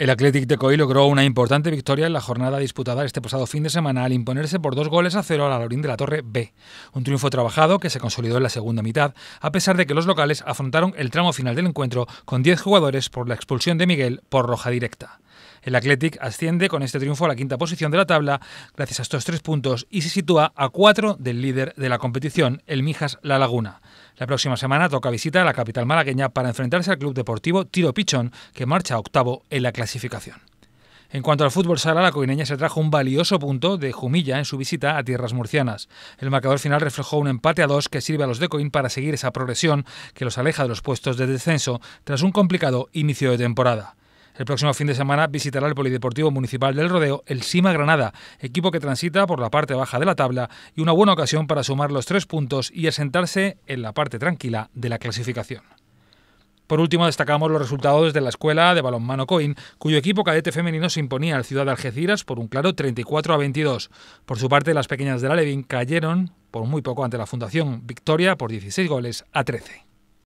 El Athletic de Coy logró una importante victoria en la jornada disputada este pasado fin de semana al imponerse por dos goles a cero la Alorín de la Torre B. Un triunfo trabajado que se consolidó en la segunda mitad, a pesar de que los locales afrontaron el tramo final del encuentro con 10 jugadores por la expulsión de Miguel por roja directa. El Athletic asciende con este triunfo a la quinta posición de la tabla gracias a estos tres puntos y se sitúa a cuatro del líder de la competición, el Mijas La Laguna. La próxima semana toca visita a la capital malagueña para enfrentarse al club deportivo Tiro Pichón, que marcha octavo en la clasificación. En cuanto al fútbol sala, la coineña se trajo un valioso punto de Jumilla en su visita a tierras murcianas. El marcador final reflejó un empate a dos que sirve a los de Coim para seguir esa progresión que los aleja de los puestos de descenso tras un complicado inicio de temporada. El próximo fin de semana visitará el Polideportivo Municipal del Rodeo el Sima Granada, equipo que transita por la parte baja de la tabla y una buena ocasión para sumar los tres puntos y asentarse en la parte tranquila de la clasificación. Por último, destacamos los resultados de la escuela de balonmano Coin, cuyo equipo cadete femenino se imponía al Ciudad de Algeciras por un claro 34 a 22. Por su parte, las pequeñas de la Levin cayeron por muy poco ante la Fundación Victoria por 16 goles a 13.